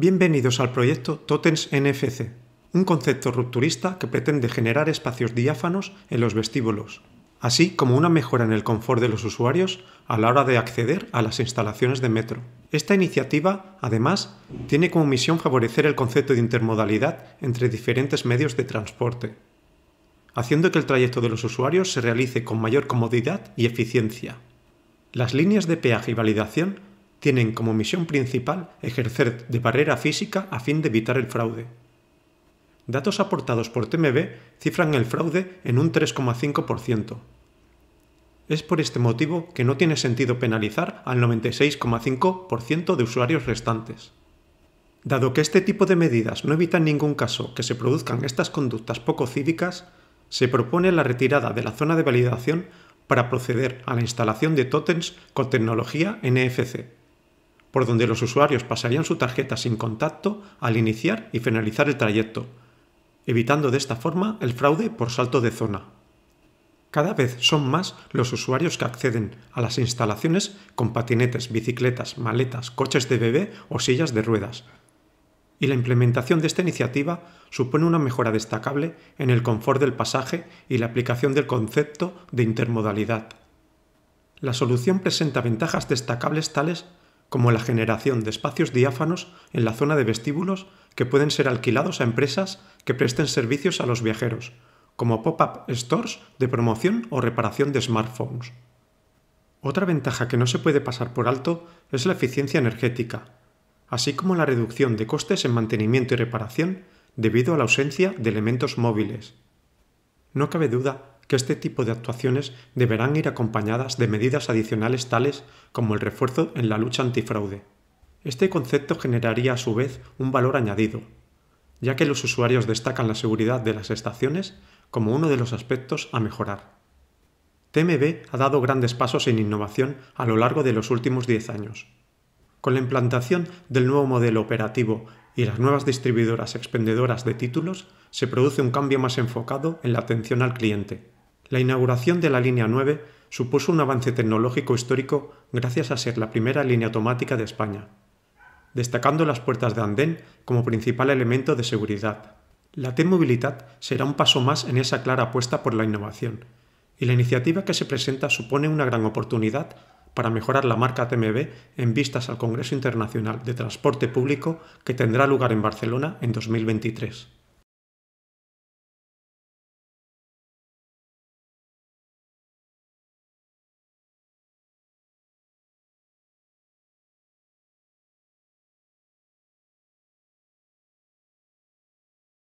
Bienvenidos al proyecto Totens NFC, un concepto rupturista que pretende generar espacios diáfanos en los vestíbulos, así como una mejora en el confort de los usuarios a la hora de acceder a las instalaciones de metro. Esta iniciativa, además, tiene como misión favorecer el concepto de intermodalidad entre diferentes medios de transporte, haciendo que el trayecto de los usuarios se realice con mayor comodidad y eficiencia. Las líneas de peaje y validación tienen como misión principal ejercer de barrera física a fin de evitar el fraude. Datos aportados por TMB cifran el fraude en un 3,5%. Es por este motivo que no tiene sentido penalizar al 96,5% de usuarios restantes. Dado que este tipo de medidas no evitan en ningún caso que se produzcan estas conductas poco cívicas, se propone la retirada de la zona de validación para proceder a la instalación de totems con tecnología NFC, por donde los usuarios pasarían su tarjeta sin contacto al iniciar y finalizar el trayecto, evitando de esta forma el fraude por salto de zona. Cada vez son más los usuarios que acceden a las instalaciones con patinetes, bicicletas, maletas, coches de bebé o sillas de ruedas. Y la implementación de esta iniciativa supone una mejora destacable en el confort del pasaje y la aplicación del concepto de intermodalidad. La solución presenta ventajas destacables tales como la generación de espacios diáfanos en la zona de vestíbulos que pueden ser alquilados a empresas que presten servicios a los viajeros, como pop-up stores de promoción o reparación de smartphones. Otra ventaja que no se puede pasar por alto es la eficiencia energética, así como la reducción de costes en mantenimiento y reparación debido a la ausencia de elementos móviles. No cabe duda que este tipo de actuaciones deberán ir acompañadas de medidas adicionales tales como el refuerzo en la lucha antifraude. Este concepto generaría a su vez un valor añadido, ya que los usuarios destacan la seguridad de las estaciones como uno de los aspectos a mejorar. TMB ha dado grandes pasos en innovación a lo largo de los últimos 10 años. Con la implantación del nuevo modelo operativo y las nuevas distribuidoras expendedoras de títulos, se produce un cambio más enfocado en la atención al cliente, la inauguración de la línea 9 supuso un avance tecnológico histórico gracias a ser la primera línea automática de España, destacando las puertas de andén como principal elemento de seguridad. La T-Movilidad será un paso más en esa clara apuesta por la innovación, y la iniciativa que se presenta supone una gran oportunidad para mejorar la marca TMB en vistas al Congreso Internacional de Transporte Público que tendrá lugar en Barcelona en 2023.